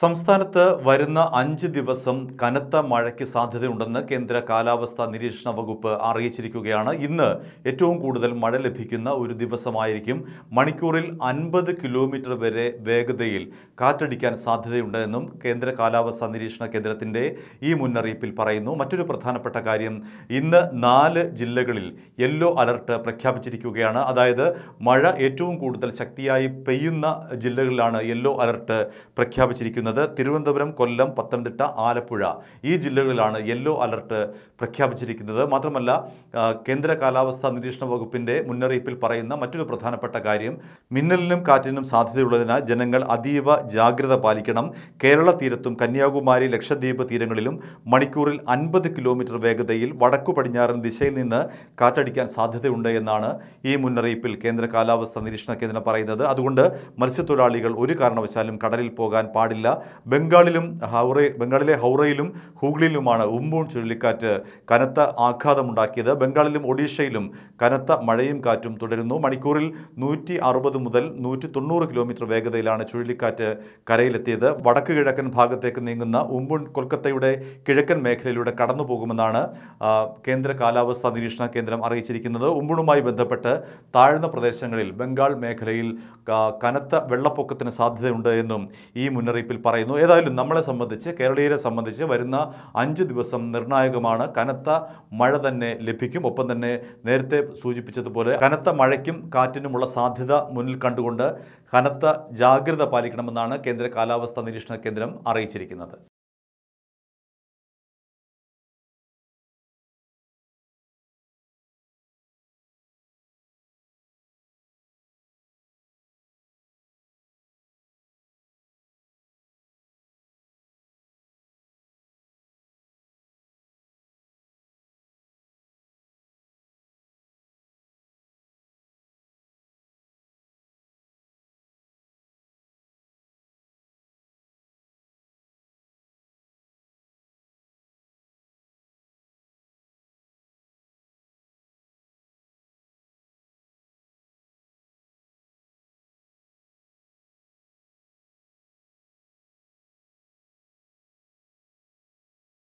സംസ്ഥാനത്ത് വരുന്ന അഞ്ച് ദിവസം കനത്ത മഴയ്ക്ക് സാധ്യതയുണ്ടെന്ന് കേന്ദ്ര കാലാവസ്ഥാ നിരീക്ഷണ വകുപ്പ് അറിയിച്ചിരിക്കുകയാണ് ഇന്ന് ഏറ്റവും കൂടുതൽ മഴ ലഭിക്കുന്ന ഒരു ദിവസമായിരിക്കും മണിക്കൂറിൽ അൻപത് കിലോമീറ്റർ വരെ വേഗതയിൽ കാറ്റടിക്കാൻ സാധ്യതയുണ്ടെന്നും കേന്ദ്ര കാലാവസ്ഥാ നിരീക്ഷണ കേന്ദ്രത്തിൻ്റെ ഈ മുന്നറിയിപ്പിൽ പറയുന്നു മറ്റൊരു പ്രധാനപ്പെട്ട കാര്യം ഇന്ന് നാല് ജില്ലകളിൽ യെല്ലോ അലർട്ട് പ്രഖ്യാപിച്ചിരിക്കുകയാണ് അതായത് മഴ ഏറ്റവും കൂടുതൽ ശക്തിയായി പെയ്യുന്ന ജില്ലകളിലാണ് യെല്ലോ അലർട്ട് പ്രഖ്യാപിച്ചിരിക്കുന്നത് പ്രഖ്യാപിക്കുന്നത് തിരുവനന്തപുരം കൊല്ലം പത്തനംതിട്ട ആലപ്പുഴ ഈ ജില്ലകളിലാണ് യെല്ലോ അലർട്ട് പ്രഖ്യാപിച്ചിരിക്കുന്നത് മാത്രമല്ല കേന്ദ്ര കാലാവസ്ഥാ നിരീക്ഷണ വകുപ്പിൻ്റെ മുന്നറിയിപ്പിൽ പറയുന്ന മറ്റൊരു പ്രധാനപ്പെട്ട കാര്യം മിന്നലിനും കാറ്റിനും സാധ്യതയുള്ളതിനാൽ ജനങ്ങൾ അതീവ ജാഗ്രത പാലിക്കണം കേരള തീരത്തും കന്യാകുമാരി ലക്ഷദ്വീപ് തീരങ്ങളിലും മണിക്കൂറിൽ അൻപത് കിലോമീറ്റർ വേഗതയിൽ വടക്കു പടിഞ്ഞാറൻ ദിശയിൽ നിന്ന് കാറ്റടിക്കാൻ സാധ്യതയുണ്ട് എന്നാണ് ഈ മുന്നറിയിപ്പിൽ കേന്ദ്ര കാലാവസ്ഥാ നിരീക്ഷണ കേന്ദ്രം പറയുന്നത് അതുകൊണ്ട് മത്സ്യത്തൊഴിലാളികൾ ഒരു കാരണവശാലും കടലിൽ പോകാൻ പാടില്ല ബംഗാളിലും ഹൗറ ബംഗാളിലെ ഹൗറയിലും ഹൂഗ്ലിയിലുമാണ് ഉമ്പൂൺ ചുഴലിക്കാറ്റ് കനത്ത ആഘാതമുണ്ടാക്കിയത് ബംഗാളിലും ഒഡീഷയിലും കനത്ത മഴയും കാറ്റും തുടരുന്നു മണിക്കൂറിൽ നൂറ്റി അറുപത് മുതൽ നൂറ്റി തൊണ്ണൂറ് കിലോമീറ്റർ വേഗതയിലാണ് ചുഴലിക്കാറ്റ് കരയിലെത്തിയത് വടക്ക് കിഴക്കൻ ഭാഗത്തേക്ക് നീങ്ങുന്ന ഉമ്പുൺ കൊൽക്കത്തയുടെ കിഴക്കൻ മേഖലയിലൂടെ കടന്നു പോകുമെന്നാണ് കേന്ദ്ര കാലാവസ്ഥാ നിരീക്ഷണ കേന്ദ്രം അറിയിച്ചിരിക്കുന്നത് ഉമ്പുണുമായി ബന്ധപ്പെട്ട് താഴ്ന്ന പ്രദേശങ്ങളിൽ ബംഗാൾ മേഖലയിൽ കനത്ത വെള്ളപ്പൊക്കത്തിന് സാധ്യതയുണ്ട് എന്നും ഈ മുന്നറിയിപ്പിൽ പറയുന്നു ഏതായാലും നമ്മളെ സംബന്ധിച്ച് കേരളീയരെ സംബന്ധിച്ച് വരുന്ന അഞ്ച് ദിവസം നിർണായകമാണ് കനത്ത മഴ തന്നെ ലഭിക്കും ഒപ്പം തന്നെ നേരത്തെ സൂചിപ്പിച്ചതുപോലെ കനത്ത മഴയ്ക്കും കാറ്റിനുമുള്ള സാധ്യത മുന്നിൽ കണ്ടുകൊണ്ട് കനത്ത ജാഗ്രത പാലിക്കണമെന്നാണ് കേന്ദ്ര കാലാവസ്ഥാ നിരീക്ഷണ കേന്ദ്രം അറിയിച്ചിരിക്കുന്നത്